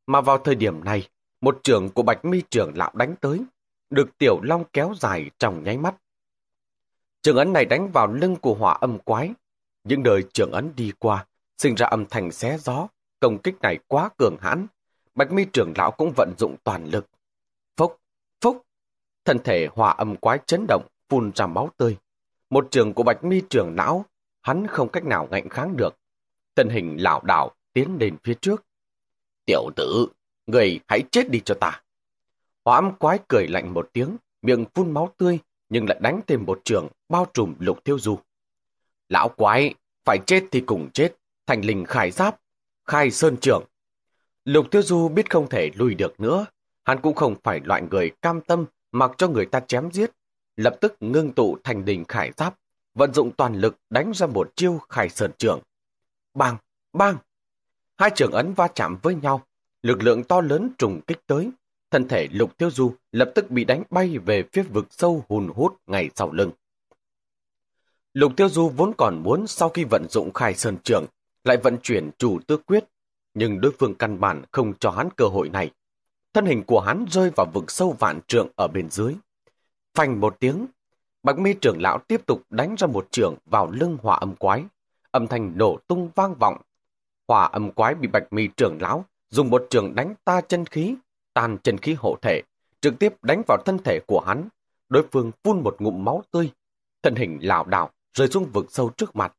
mà vào thời điểm này, một trường của Bạch Mi trưởng lão đánh tới, được Tiểu Long kéo dài trong nháy mắt. Trường ấn này đánh vào lưng của hỏa âm quái. Những đời trường ấn đi qua, sinh ra âm thanh xé gió, công kích này quá cường hãn. Bạch mi trưởng lão cũng vận dụng toàn lực. phúc phúc thân thể hỏa âm quái chấn động, phun ra máu tươi. Một trường của bạch mi trưởng não, hắn không cách nào ngạnh kháng được. Thân hình lảo đảo tiến lên phía trước. Tiểu tử, người hãy chết đi cho ta. hóa âm quái cười lạnh một tiếng, miệng phun máu tươi, nhưng lại đánh thêm một trường bao trùm lục tiêu du. Lão quái, phải chết thì cùng chết, thành linh khải giáp, khai sơn trưởng. Lục tiêu du biết không thể lùi được nữa, hắn cũng không phải loại người cam tâm mặc cho người ta chém giết lập tức ngưng tụ thành đỉnh khải giáp, vận dụng toàn lực đánh ra một chiêu khải sơn trường. Bang, bang! Hai trường ấn va chạm với nhau, lực lượng to lớn trùng kích tới. Thân thể lục tiêu du lập tức bị đánh bay về phía vực sâu hùn hút ngay sau lưng. Lục tiêu du vốn còn muốn sau khi vận dụng khai sơn trường, lại vận chuyển chủ tư quyết, nhưng đối phương căn bản không cho hắn cơ hội này. Thân hình của hắn rơi vào vực sâu vạn trượng ở bên dưới. Phanh một tiếng, Bạch mi trưởng lão tiếp tục đánh ra một trường vào lưng hỏa âm quái. Âm thanh nổ tung vang vọng. Hỏa âm quái bị bạch mi trưởng lão dùng một trường đánh ta chân khí, tan chân khí hộ thể, trực tiếp đánh vào thân thể của hắn. Đối phương phun một ngụm máu tươi, thân hình lảo đảo rơi xuống vực sâu trước mặt.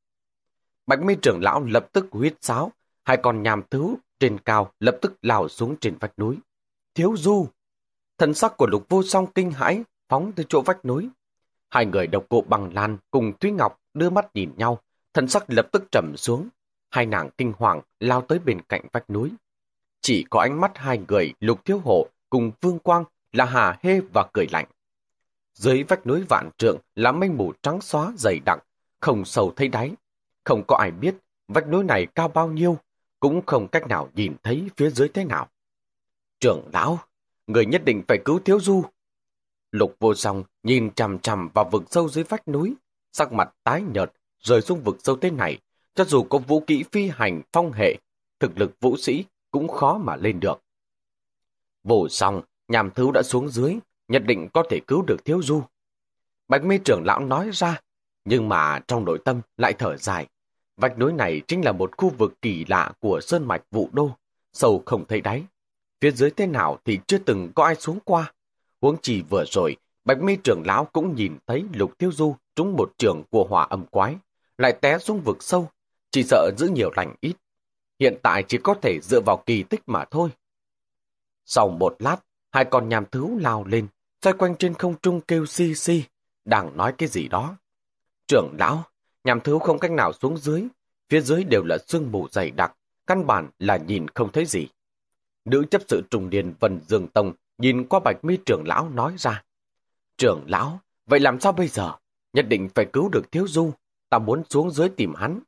Bạch mi trưởng lão lập tức huyết sáo, hai con nhàm thứ trên cao lập tức lảo xuống trên vách núi. Thiếu du! Thần sắc của lục vô song kinh hãi, phóng từ chỗ vách núi. Hai người độc cô bằng lan cùng Thúy Ngọc đưa mắt nhìn nhau, thần sắc lập tức trầm xuống. Hai nàng kinh hoàng lao tới bên cạnh vách núi. Chỉ có ánh mắt hai người lục thiếu hộ cùng Vương Quang là hà hê và cười lạnh. Dưới vách núi vạn trượng là mây mù trắng xóa dày đặc, không sầu thấy đáy. Không có ai biết vách núi này cao bao nhiêu, cũng không cách nào nhìn thấy phía dưới thế nào. Trưởng lão, người nhất định phải cứu Thiếu Du, Lục vô song nhìn chằm chằm vào vực sâu dưới vách núi, sắc mặt tái nhợt, rời xuống vực sâu thế này, cho dù có vũ kỹ phi hành phong hệ, thực lực vũ sĩ cũng khó mà lên được. Vô song, nhàm thứ đã xuống dưới, nhất định có thể cứu được thiếu du. Bạch mê trưởng lão nói ra, nhưng mà trong nội tâm lại thở dài. Vách núi này chính là một khu vực kỳ lạ của sơn mạch vụ đô, sâu không thấy đáy. Phía dưới thế nào thì chưa từng có ai xuống qua. Huống chỉ vừa rồi, Bạch mi trưởng lão cũng nhìn thấy Lục Tiêu Du trúng một trường của hỏa âm quái, lại té xuống vực sâu, chỉ sợ giữ nhiều lành ít. Hiện tại chỉ có thể dựa vào kỳ tích mà thôi. Sau một lát, hai con nhàm thú lao lên, xoay quanh trên không trung kêu si si, đang nói cái gì đó. Trưởng lão, nhàm thú không cách nào xuống dưới, phía dưới đều là sương mù dày đặc, căn bản là nhìn không thấy gì. Nữ chấp sự trùng điền Vân Dương Tông nhìn qua bạch mi trưởng lão nói ra. Trưởng lão, vậy làm sao bây giờ? Nhất định phải cứu được thiếu du, ta muốn xuống dưới tìm hắn.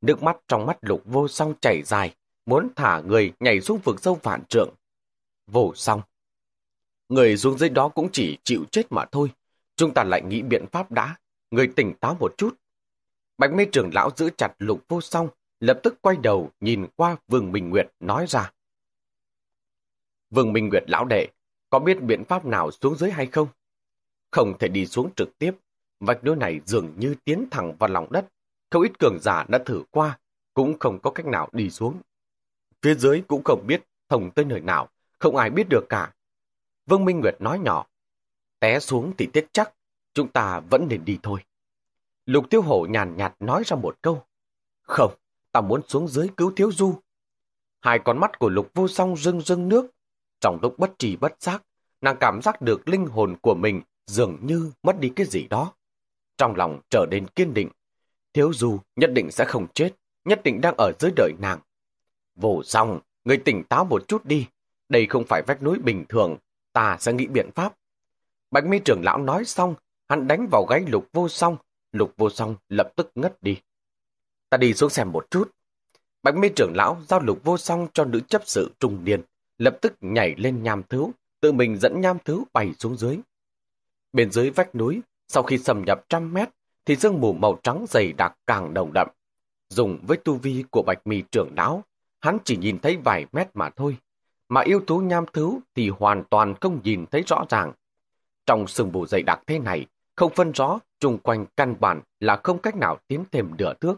Nước mắt trong mắt lục vô song chảy dài, muốn thả người nhảy xuống vực sâu vạn trượng. Vô song. Người xuống dưới đó cũng chỉ chịu chết mà thôi. Chúng ta lại nghĩ biện pháp đã. Người tỉnh táo một chút. Bạch mê trưởng lão giữ chặt lục vô song, lập tức quay đầu nhìn qua vườn Bình Nguyệt nói ra. Vương Minh Nguyệt lão đệ, có biết biện pháp nào xuống dưới hay không? Không thể đi xuống trực tiếp, vạch núi này dường như tiến thẳng vào lòng đất. Không ít cường giả đã thử qua, cũng không có cách nào đi xuống. Phía dưới cũng không biết thông tới nơi nào, không ai biết được cả. Vương Minh Nguyệt nói nhỏ, té xuống thì tiếc chắc, chúng ta vẫn nên đi thôi. Lục Tiêu Hổ nhàn nhạt nói ra một câu. Không, ta muốn xuống dưới cứu Thiếu Du. Hai con mắt của Lục Vô Song rưng rưng nước, trong lúc bất trì bất giác, nàng cảm giác được linh hồn của mình dường như mất đi cái gì đó. Trong lòng trở nên kiên định, thiếu dù nhất định sẽ không chết, nhất định đang ở dưới đời nàng. Vô song, người tỉnh táo một chút đi, đây không phải vách núi bình thường, ta sẽ nghĩ biện pháp. Bạch mi trưởng lão nói xong, hắn đánh vào gáy lục vô song, lục vô song lập tức ngất đi. Ta đi xuống xem một chút. Bạch mi trưởng lão giao lục vô song cho nữ chấp sự trung niên lập tức nhảy lên nham thứu, tự mình dẫn nham thứu bay xuống dưới. Bên dưới vách núi, sau khi xâm nhập trăm mét, thì sương mù màu trắng dày đặc càng đồng đậm. Dùng với tu vi của bạch mì trưởng não, hắn chỉ nhìn thấy vài mét mà thôi, mà yêu thú nham thứu thì hoàn toàn không nhìn thấy rõ ràng. Trong sương mù dày đặc thế này, không phân rõ chung quanh căn bản là không cách nào tiến thêm nửa thước.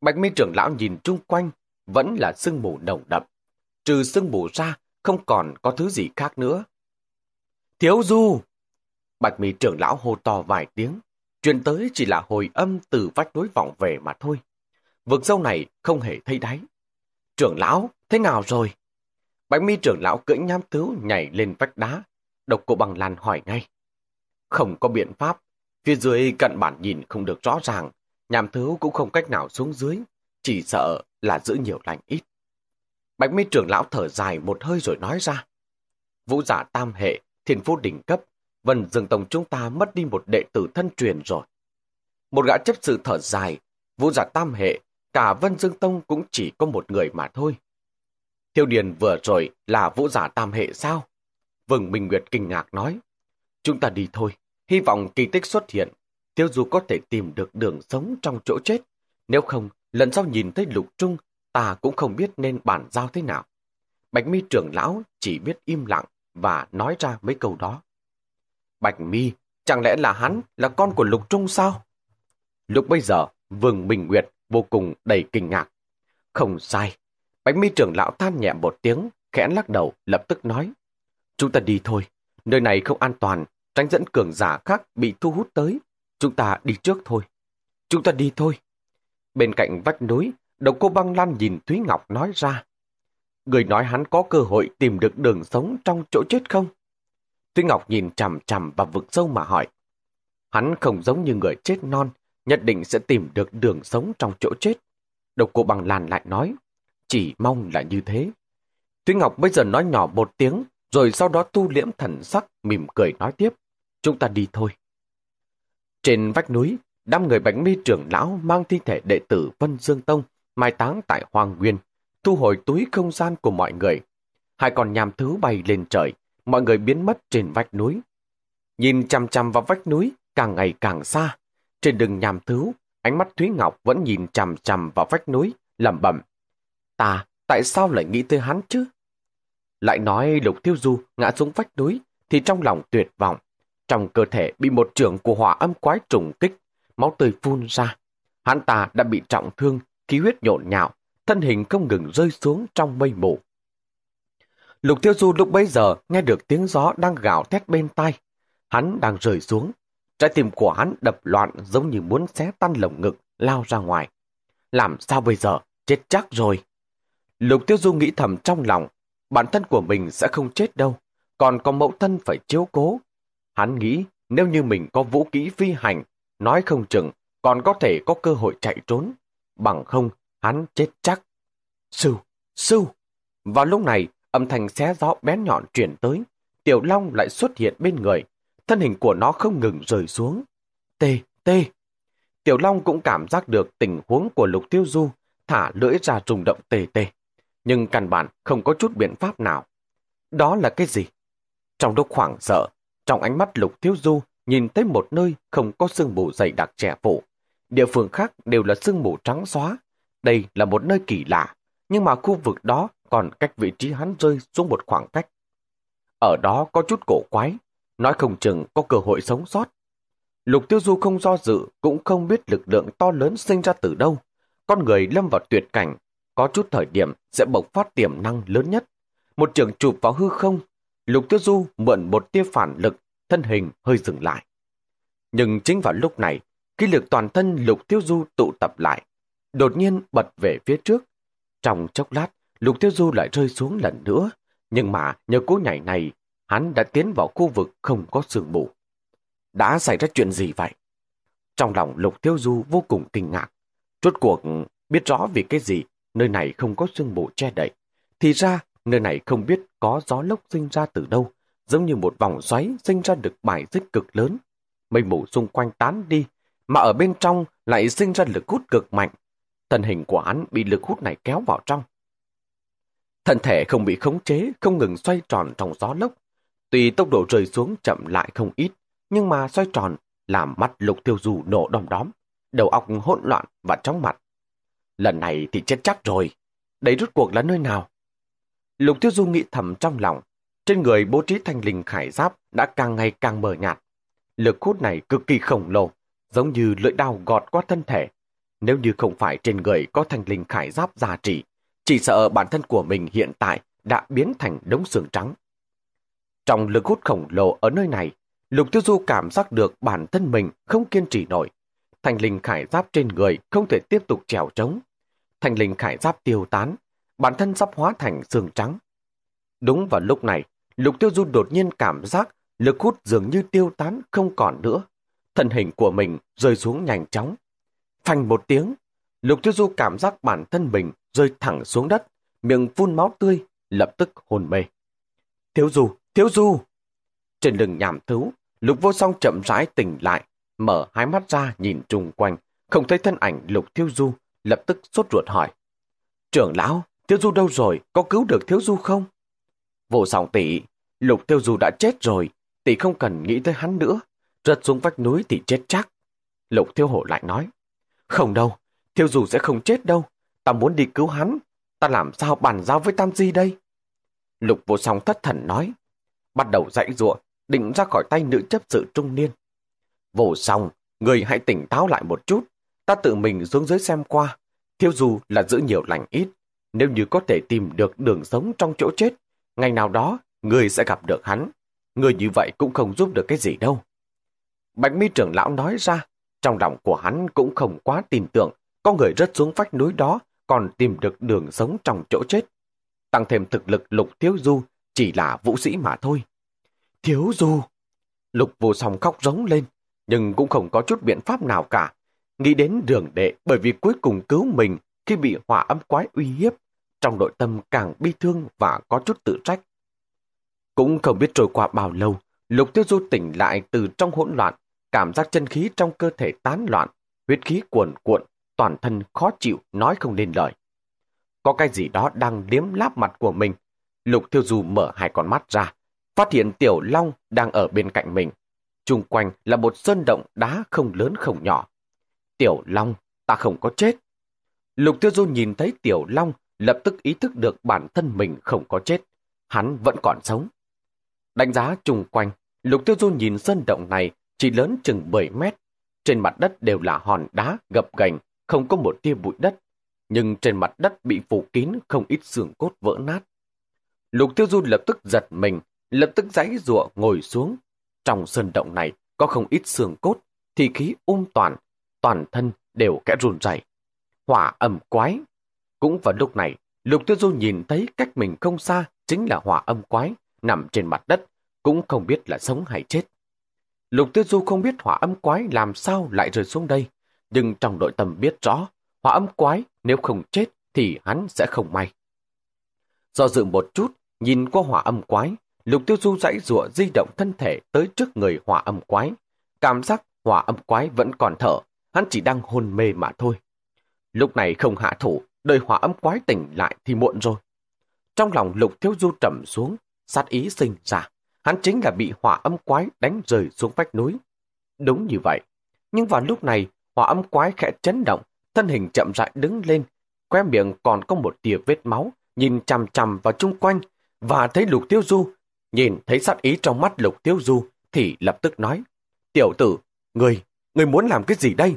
Bạch mi trưởng lão nhìn chung quanh, vẫn là sương mù đồng đậm trừ sương mù ra, không còn có thứ gì khác nữa. Thiếu du! Bạch mì trưởng lão hô to vài tiếng, truyền tới chỉ là hồi âm từ vách núi vọng về mà thôi. Vực sâu này không hề thấy đáy. Trưởng lão, thế nào rồi? Bạch mi trưởng lão cưỡi nhám tứ nhảy lên vách đá. Độc cô bằng lan hỏi ngay. Không có biện pháp. Phía dưới cận bản nhìn không được rõ ràng. nhám thứ cũng không cách nào xuống dưới. Chỉ sợ là giữ nhiều lành ít. Bạch mi trưởng lão thở dài một hơi rồi nói ra. Vũ giả tam hệ, thiền phu đỉnh cấp, vần rừng tổng chúng ta mất đi một đệ tử thân truyền rồi. Một gã chấp sự thở dài, vũ giả tam hệ, cả Vân Dương Tông cũng chỉ có một người mà thôi. Thiêu Điền vừa rồi là vũ giả tam hệ sao? Vừng Minh Nguyệt kinh ngạc nói. Chúng ta đi thôi, hy vọng kỳ tích xuất hiện. Tiêu Du có thể tìm được đường sống trong chỗ chết. Nếu không, lần sau nhìn thấy Lục Trung ta cũng không biết nên bàn giao thế nào. Bạch mi trưởng lão chỉ biết im lặng và nói ra mấy câu đó. Bạch mi, chẳng lẽ là hắn là con của Lục Trung sao? Lúc bây giờ, Vương Bình Nguyệt vô cùng đầy kinh ngạc. Không sai. Bạch mi trưởng lão than nhẹ một tiếng, khẽ lắc đầu lập tức nói. Chúng ta đi thôi, nơi này không an toàn, tránh dẫn cường giả khác bị thu hút tới. Chúng ta đi trước thôi. Chúng ta đi thôi. Bên cạnh vách núi, độc cô băng lan nhìn Thúy Ngọc nói ra. Người nói hắn có cơ hội tìm được đường sống trong chỗ chết không? Thúy Ngọc nhìn chằm chằm và vực sâu mà hỏi. Hắn không giống như người chết non, nhất định sẽ tìm được đường sống trong chỗ chết. Độc cô băng lan lại nói, chỉ mong là như thế. Thúy Ngọc bây giờ nói nhỏ một tiếng, rồi sau đó tu liễm thần sắc, mỉm cười nói tiếp. Chúng ta đi thôi. Trên vách núi, đám người bánh mi trưởng lão mang thi thể đệ tử Vân Dương Tông mai táng tại Hoàng Nguyên, thu hồi túi không gian của mọi người. Hai con nham thứ bay lên trời, mọi người biến mất trên vách núi. Nhìn chằm chằm vào vách núi, càng ngày càng xa. Trên đường nham thứ, ánh mắt Thúy Ngọc vẫn nhìn chằm chằm vào vách núi, lẩm bẩm. Ta, tại sao lại nghĩ tới hắn chứ? Lại nói Lục Tiêu Du ngã xuống vách núi, thì trong lòng tuyệt vọng. Trong cơ thể bị một trường của hỏa âm quái trùng kích, máu tươi phun ra. Hắn ta đã bị trọng thương, khí huyết nhộn nhạo, thân hình không ngừng rơi xuống trong mây mù. Lục Tiêu Du lúc bấy giờ nghe được tiếng gió đang gào thét bên tai. Hắn đang rơi xuống. Trái tim của hắn đập loạn giống như muốn xé tan lồng ngực, lao ra ngoài. Làm sao bây giờ? Chết chắc rồi. Lục Tiêu Du nghĩ thầm trong lòng. Bản thân của mình sẽ không chết đâu. Còn có mẫu thân phải chiếu cố. Hắn nghĩ nếu như mình có vũ khí phi hành, nói không chừng còn có thể có cơ hội chạy trốn bằng không hắn chết chắc. Sưu, sưu. Vào lúc này, âm thanh xé gió bén nhọn chuyển tới. Tiểu Long lại xuất hiện bên người. Thân hình của nó không ngừng rời xuống. Tê, tê. Tiểu Long cũng cảm giác được tình huống của Lục Tiêu Du thả lưỡi ra rung động tê tê. Nhưng căn bản không có chút biện pháp nào. Đó là cái gì? Trong lúc khoảng sợ, trong ánh mắt Lục Tiêu Du nhìn thấy một nơi không có sương bù dày đặc trẻ phụ. Địa phương khác đều là sương mù trắng xóa. Đây là một nơi kỳ lạ, nhưng mà khu vực đó còn cách vị trí hắn rơi xuống một khoảng cách. Ở đó có chút cổ quái, nói không chừng có cơ hội sống sót. Lục tiêu du không do dự, cũng không biết lực lượng to lớn sinh ra từ đâu. Con người lâm vào tuyệt cảnh, có chút thời điểm sẽ bộc phát tiềm năng lớn nhất. Một trường chụp vào hư không, lục tiêu du mượn một tia phản lực, thân hình hơi dừng lại. Nhưng chính vào lúc này, khi lực toàn thân Lục Tiêu Du tụ tập lại, đột nhiên bật về phía trước. Trong chốc lát, Lục Tiêu Du lại rơi xuống lần nữa. Nhưng mà nhờ cú nhảy này, hắn đã tiến vào khu vực không có sương mù. Đã xảy ra chuyện gì vậy? Trong lòng Lục Tiêu Du vô cùng kinh ngạc. Rốt cuộc biết rõ vì cái gì nơi này không có sương mù che đậy. Thì ra nơi này không biết có gió lốc sinh ra từ đâu, giống như một vòng xoáy sinh ra được bài dích cực lớn. Mây mù xung quanh tán đi, mà ở bên trong lại sinh ra lực hút cực mạnh. Thân hình của hắn bị lực hút này kéo vào trong. Thân thể không bị khống chế, không ngừng xoay tròn trong gió lốc. Tuy tốc độ rơi xuống chậm lại không ít, nhưng mà xoay tròn làm mắt lục tiêu dù nổ đom đóm, đầu óc hỗn loạn và trong mặt. Lần này thì chết chắc rồi. Đấy rút cuộc là nơi nào? Lục tiêu du nghĩ thầm trong lòng. Trên người bố trí thanh linh khải giáp đã càng ngày càng mờ nhạt. Lực hút này cực kỳ khổng lồ, giống như lưỡi đao gọt qua thân thể. Nếu như không phải trên người có thành linh khải giáp gia trị, chỉ sợ bản thân của mình hiện tại đã biến thành đống xương trắng. Trong lực hút khổng lồ ở nơi này, Lục Tiêu Du cảm giác được bản thân mình không kiên trì nổi. Thành linh khải giáp trên người không thể tiếp tục trèo trống. Thành linh khải giáp tiêu tán, bản thân sắp hóa thành xương trắng. Đúng vào lúc này, Lục Tiêu Du đột nhiên cảm giác lực hút dường như tiêu tán không còn nữa thân hình của mình rơi xuống nhanh chóng. Phanh một tiếng, Lục thiếu Du cảm giác bản thân mình rơi thẳng xuống đất, miệng phun máu tươi, lập tức hồn mê. Thiếu Du, Thiếu Du! Trên lưng nhảm thú, Lục Vô Song chậm rãi tỉnh lại, mở hai mắt ra nhìn chung quanh, không thấy thân ảnh Lục Thiếu Du, lập tức sốt ruột hỏi. Trưởng lão, Thiếu Du đâu rồi, có cứu được Thiếu Du không? Vô Song tỷ, Lục Thiếu Du đã chết rồi, tỷ không cần nghĩ tới hắn nữa rớt xuống vách núi thì chết chắc. Lục Thiêu Hổ lại nói, không đâu, Thiêu Dù sẽ không chết đâu, ta muốn đi cứu hắn, ta làm sao bàn giao với Tam Di đây? Lục vô song thất thần nói, bắt đầu dãy ruộng, định ra khỏi tay nữ chấp sự trung niên. Vô song, người hãy tỉnh táo lại một chút, ta tự mình xuống dưới xem qua, Thiêu Dù là giữ nhiều lành ít, nếu như có thể tìm được đường sống trong chỗ chết, ngày nào đó người sẽ gặp được hắn. Người như vậy cũng không giúp được cái gì đâu. Bạch mi trưởng lão nói ra, trong lòng của hắn cũng không quá tin tưởng, có người rớt xuống vách núi đó còn tìm được đường sống trong chỗ chết. Tăng thêm thực lực lục thiếu du chỉ là vũ sĩ mà thôi. Thiếu du! Lục vô song khóc rống lên, nhưng cũng không có chút biện pháp nào cả. Nghĩ đến đường đệ bởi vì cuối cùng cứu mình khi bị hỏa âm quái uy hiếp, trong nội tâm càng bi thương và có chút tự trách. Cũng không biết trôi qua bao lâu, Lục Tiêu Du tỉnh lại từ trong hỗn loạn, cảm giác chân khí trong cơ thể tán loạn, huyết khí cuồn cuộn, toàn thân khó chịu, nói không nên lời. Có cái gì đó đang liếm láp mặt của mình. Lục Thiêu Du mở hai con mắt ra, phát hiện Tiểu Long đang ở bên cạnh mình. Trung quanh là một sơn động đá không lớn không nhỏ. Tiểu Long, ta không có chết. Lục Tiêu Du nhìn thấy Tiểu Long lập tức ý thức được bản thân mình không có chết. Hắn vẫn còn sống. Đánh giá chung quanh, Lục Tiêu Du nhìn sơn động này chỉ lớn chừng 7 mét. Trên mặt đất đều là hòn đá, gập gành, không có một tia bụi đất. Nhưng trên mặt đất bị phủ kín không ít xương cốt vỡ nát. Lục tiêu du lập tức giật mình, lập tức giãy rụa ngồi xuống. Trong sơn động này có không ít xương cốt, thì khí ôm um toàn, toàn thân đều kẽ run rẩy Hỏa âm quái. Cũng vào lúc này, lục tiêu du nhìn thấy cách mình không xa chính là hỏa âm quái, nằm trên mặt đất, cũng không biết là sống hay chết. Lục Tuyết Du không biết hỏa âm quái làm sao lại rơi xuống đây, nhưng trong nội tâm biết rõ, hỏa âm quái nếu không chết thì hắn sẽ không may. Do dự một chút, nhìn qua hỏa âm quái, Lục Tiêu Du dãy rủa di động thân thể tới trước người hỏa âm quái. Cảm giác hỏa âm quái vẫn còn thở, hắn chỉ đang hôn mê mà thôi. Lúc này không hạ thủ, đời hỏa âm quái tỉnh lại thì muộn rồi. Trong lòng Lục Tiêu Du trầm xuống, sát ý sinh ra hắn chính là bị hỏa âm quái đánh rời xuống vách núi. Đúng như vậy, nhưng vào lúc này, hỏa âm quái khẽ chấn động, thân hình chậm rãi đứng lên, que miệng còn có một tia vết máu, nhìn chằm chằm vào chung quanh và thấy Lục Tiêu Du, nhìn thấy sát ý trong mắt Lục Tiêu Du thì lập tức nói: "Tiểu tử, người, người muốn làm cái gì đây?"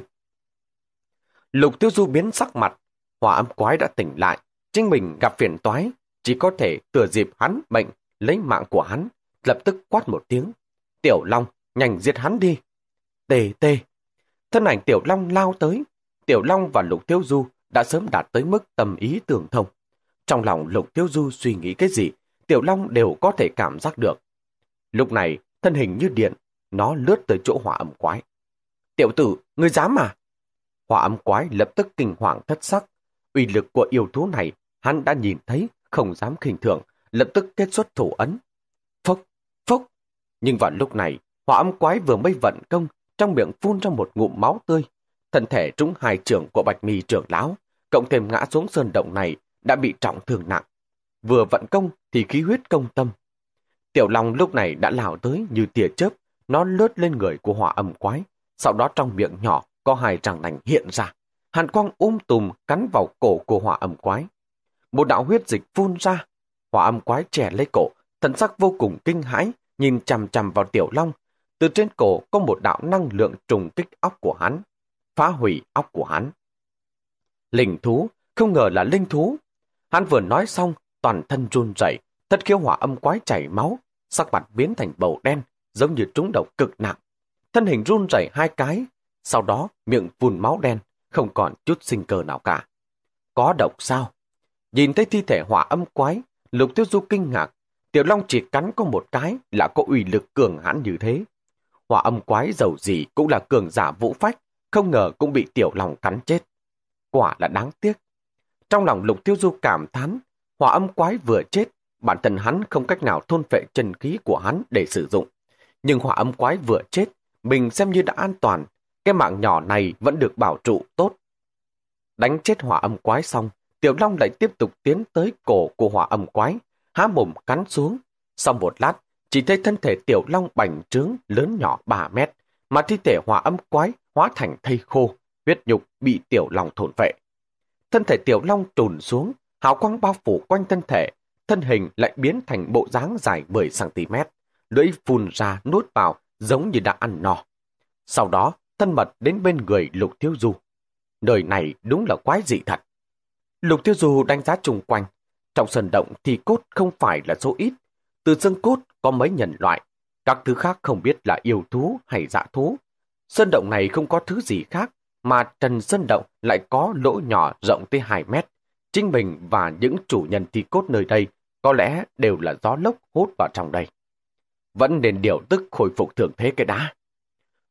Lục Tiêu Du biến sắc mặt, hỏa âm quái đã tỉnh lại, chính mình gặp phiền toái, chỉ có thể tựa dịp hắn bệnh lấy mạng của hắn, lập tức quát một tiếng. Tiểu Long, nhanh giết hắn đi. Tê tê. Thân ảnh Tiểu Long lao tới. Tiểu Long và Lục Tiêu Du đã sớm đạt tới mức tầm ý tưởng thông. Trong lòng Lục Tiêu Du suy nghĩ cái gì, Tiểu Long đều có thể cảm giác được. Lúc này, thân hình như điện, nó lướt tới chỗ hỏa âm quái. Tiểu tử, ngươi dám mà? Hỏa âm quái lập tức kinh hoàng thất sắc. Uy lực của yêu thú này, hắn đã nhìn thấy, không dám khinh thường, lập tức kết xuất thủ ấn, nhưng vào lúc này, hỏa âm quái vừa mới vận công, trong miệng phun ra một ngụm máu tươi. Thân thể trúng hai trưởng của bạch mì trưởng lão, cộng thêm ngã xuống sơn động này, đã bị trọng thương nặng. Vừa vận công thì khí huyết công tâm. Tiểu Long lúc này đã lào tới như tia chớp, nó lướt lên người của hỏa âm quái. Sau đó trong miệng nhỏ có hai tràng lành hiện ra. Hàn quang um tùm cắn vào cổ của hỏa âm quái. Một đạo huyết dịch phun ra. Hỏa âm quái trẻ lấy cổ, thần sắc vô cùng kinh hãi, nhìn chằm chằm vào Tiểu Long. Từ trên cổ có một đạo năng lượng trùng kích óc của hắn, phá hủy óc của hắn. Linh thú, không ngờ là linh thú. Hắn vừa nói xong, toàn thân run rẩy, thất khiếu hỏa âm quái chảy máu, sắc mặt biến thành bầu đen, giống như trúng độc cực nặng. Thân hình run rẩy hai cái, sau đó miệng vùn máu đen, không còn chút sinh cơ nào cả. Có độc sao? Nhìn thấy thi thể hỏa âm quái, Lục Tiêu Du kinh ngạc Tiểu Long chỉ cắn có một cái là có uy lực cường hãn như thế. Hỏa âm quái giàu gì cũng là cường giả vũ phách, không ngờ cũng bị Tiểu Long cắn chết. Quả là đáng tiếc. Trong lòng Lục Tiêu Du cảm thán, hỏa âm quái vừa chết, bản thân hắn không cách nào thôn phệ chân khí của hắn để sử dụng. Nhưng hỏa âm quái vừa chết, mình xem như đã an toàn, cái mạng nhỏ này vẫn được bảo trụ tốt. Đánh chết hỏa âm quái xong, Tiểu Long lại tiếp tục tiến tới cổ của hỏa âm quái, há mồm cắn xuống. Sau một lát, chỉ thấy thân thể tiểu long bành trướng lớn nhỏ 3 mét, mà thi thể hòa âm quái hóa thành thây khô, huyết nhục bị tiểu long thôn vệ. Thân thể tiểu long trùn xuống, hào quang bao phủ quanh thân thể, thân hình lại biến thành bộ dáng dài 10cm, lưỡi phun ra nuốt vào giống như đã ăn no. Sau đó, thân mật đến bên người Lục Thiếu Du. Đời này đúng là quái dị thật. Lục Tiêu Du đánh giá chung quanh, trong sân động thì cốt không phải là số ít. Từ xương cốt có mấy nhân loại, các thứ khác không biết là yêu thú hay dạ thú. Sân động này không có thứ gì khác, mà trần sân động lại có lỗ nhỏ rộng tới 2 mét. Chính mình và những chủ nhân thi cốt nơi đây có lẽ đều là gió lốc hút vào trong đây. Vẫn nên điều tức khôi phục thường thế cái đá.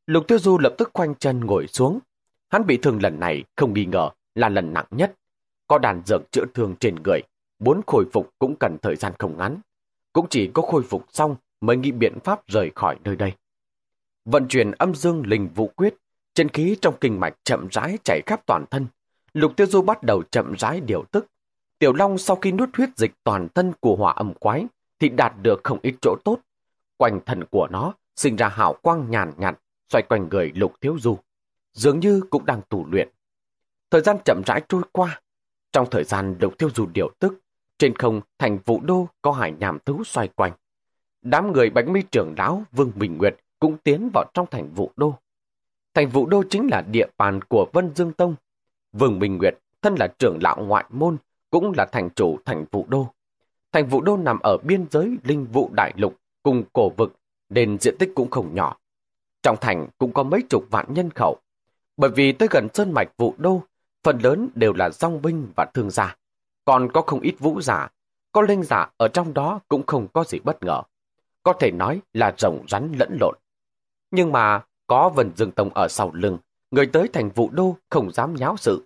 Lục Tiêu Du lập tức khoanh chân ngồi xuống. Hắn bị thương lần này không nghi ngờ là lần nặng nhất. Có đàn dược chữa thương trên người, muốn khôi phục cũng cần thời gian không ngắn. Cũng chỉ có khôi phục xong mới nghĩ biện pháp rời khỏi nơi đây. Vận chuyển âm dương linh vũ quyết, chân khí trong kinh mạch chậm rãi chảy khắp toàn thân. Lục tiêu du bắt đầu chậm rãi điều tức. Tiểu Long sau khi nuốt huyết dịch toàn thân của hỏa âm quái thì đạt được không ít chỗ tốt. Quanh thần của nó sinh ra hào quang nhàn nhạt xoay quanh người lục thiếu du. Dường như cũng đang tù luyện. Thời gian chậm rãi trôi qua. Trong thời gian lục thiếu du điều tức, trên không, thành vũ đô có hải nhàm thú xoay quanh. Đám người bánh mi trưởng lão Vương Bình Nguyệt cũng tiến vào trong thành vũ đô. Thành vũ đô chính là địa bàn của Vân Dương Tông. Vương Bình Nguyệt, thân là trưởng lão ngoại môn, cũng là thành chủ thành vũ đô. Thành vũ đô nằm ở biên giới linh vụ đại lục cùng cổ vực, nên diện tích cũng không nhỏ. Trong thành cũng có mấy chục vạn nhân khẩu. Bởi vì tới gần sơn mạch vụ đô, phần lớn đều là dòng binh và thương gia. Còn có không ít vũ giả, có linh giả ở trong đó cũng không có gì bất ngờ. Có thể nói là rồng rắn lẫn lộn. Nhưng mà có Vân Dương Tông ở sau lưng, người tới thành vụ đô không dám nháo sự.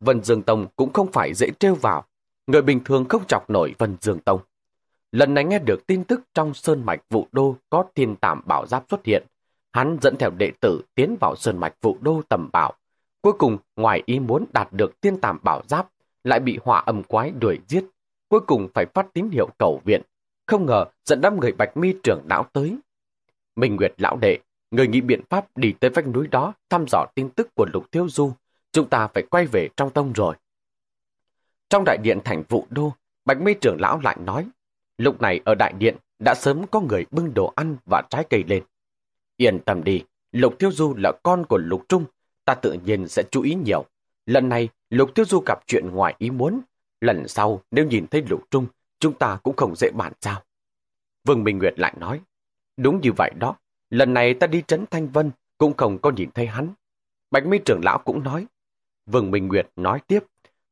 Vân Dương Tông cũng không phải dễ trêu vào, người bình thường không chọc nổi Vân Dương Tông. Lần này nghe được tin tức trong sơn mạch vụ đô có thiên tạm bảo giáp xuất hiện. Hắn dẫn theo đệ tử tiến vào sơn mạch vụ đô tầm bảo. Cuối cùng, ngoài ý muốn đạt được tiên tạm bảo giáp, lại bị hỏa âm quái đuổi giết, cuối cùng phải phát tín hiệu cầu viện, không ngờ dẫn đám người bạch mi trưởng lão tới. Minh Nguyệt lão đệ, người nghĩ biện pháp đi tới vách núi đó thăm dò tin tức của Lục Tiêu Du, chúng ta phải quay về trong tông rồi. Trong đại điện thành vụ đô, bạch mi trưởng lão lại nói, lúc này ở đại điện đã sớm có người bưng đồ ăn và trái cây lên. Yên tâm đi, Lục Tiêu Du là con của Lục Trung, ta tự nhiên sẽ chú ý nhiều. Lần này Lục Tiêu Du gặp chuyện ngoài ý muốn, lần sau nếu nhìn thấy Lục Trung, chúng ta cũng không dễ bản sao. Vương Minh Nguyệt lại nói, đúng như vậy đó, lần này ta đi trấn Thanh Vân cũng không có nhìn thấy hắn. Bạch Mỹ trưởng lão cũng nói, Vương Minh Nguyệt nói tiếp,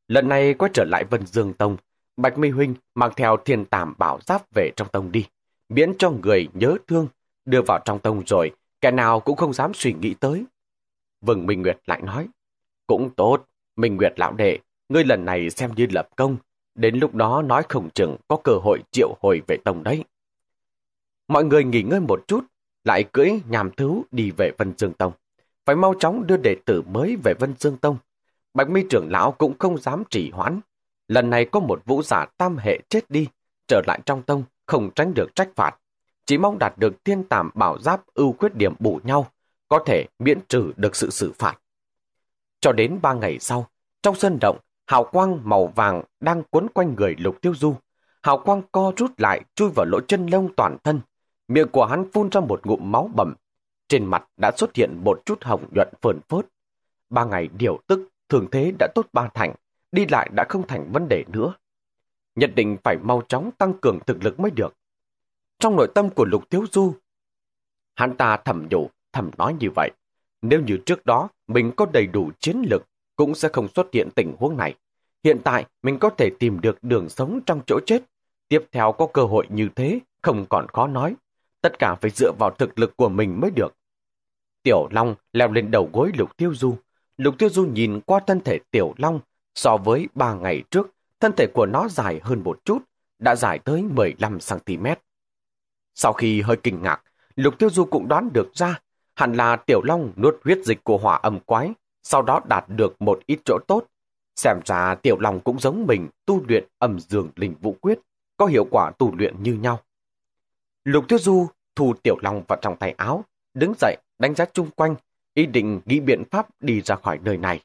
lần này quay trở lại Vân Dương Tông, Bạch Mỹ Huynh mang theo thiên tàm bảo giáp về trong tông đi, miễn cho người nhớ thương, đưa vào trong tông rồi, kẻ nào cũng không dám suy nghĩ tới. Vương Minh Nguyệt lại nói, cũng tốt, Minh Nguyệt lão đệ, ngươi lần này xem như lập công, đến lúc đó nói không chừng có cơ hội triệu hồi về tông đấy. Mọi người nghỉ ngơi một chút, lại cưỡi nhàm thứ đi về Vân Dương Tông. Phải mau chóng đưa đệ tử mới về Vân Dương Tông. Bạch mi trưởng lão cũng không dám trì hoãn. Lần này có một vũ giả tam hệ chết đi, trở lại trong tông, không tránh được trách phạt. Chỉ mong đạt được tiên tàm bảo giáp ưu khuyết điểm bù nhau, có thể miễn trừ được sự xử phạt. Cho đến ba ngày sau, trong sân động, hào quang màu vàng đang cuốn quanh người lục tiêu du. Hào quang co rút lại chui vào lỗ chân lông toàn thân. Miệng của hắn phun ra một ngụm máu bầm. Trên mặt đã xuất hiện một chút hồng nhuận phờn phớt. Ba ngày điều tức, thường thế đã tốt ba thành, đi lại đã không thành vấn đề nữa. Nhất định phải mau chóng tăng cường thực lực mới được. Trong nội tâm của lục thiếu du, hắn ta thầm nhủ, thầm nói như vậy. Nếu như trước đó mình có đầy đủ chiến lực cũng sẽ không xuất hiện tình huống này. Hiện tại mình có thể tìm được đường sống trong chỗ chết. Tiếp theo có cơ hội như thế, không còn khó nói. Tất cả phải dựa vào thực lực của mình mới được. Tiểu Long leo lên đầu gối Lục Tiêu Du. Lục Tiêu Du nhìn qua thân thể Tiểu Long so với ba ngày trước, thân thể của nó dài hơn một chút, đã dài tới 15cm. Sau khi hơi kinh ngạc, Lục Tiêu Du cũng đoán được ra Hẳn là Tiểu Long nuốt huyết dịch của hỏa âm quái, sau đó đạt được một ít chỗ tốt. Xem ra Tiểu Long cũng giống mình tu luyện âm dương linh vũ quyết, có hiệu quả tu luyện như nhau. Lục Thiếu Du thu Tiểu Long vào trong tay áo, đứng dậy đánh giá chung quanh, ý định nghĩ biện pháp đi ra khỏi nơi này.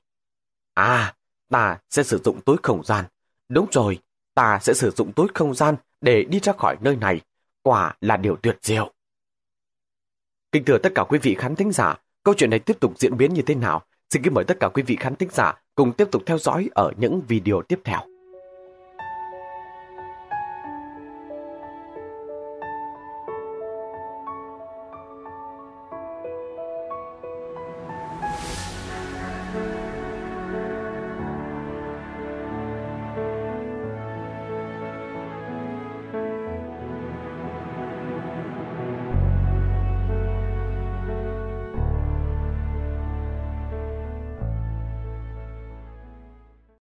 À, ta sẽ sử dụng túi không gian. Đúng rồi, ta sẽ sử dụng túi không gian để đi ra khỏi nơi này. Quả là điều tuyệt diệu. Kính thưa tất cả quý vị khán thính giả, câu chuyện này tiếp tục diễn biến như thế nào? Xin kính mời tất cả quý vị khán thính giả cùng tiếp tục theo dõi ở những video tiếp theo.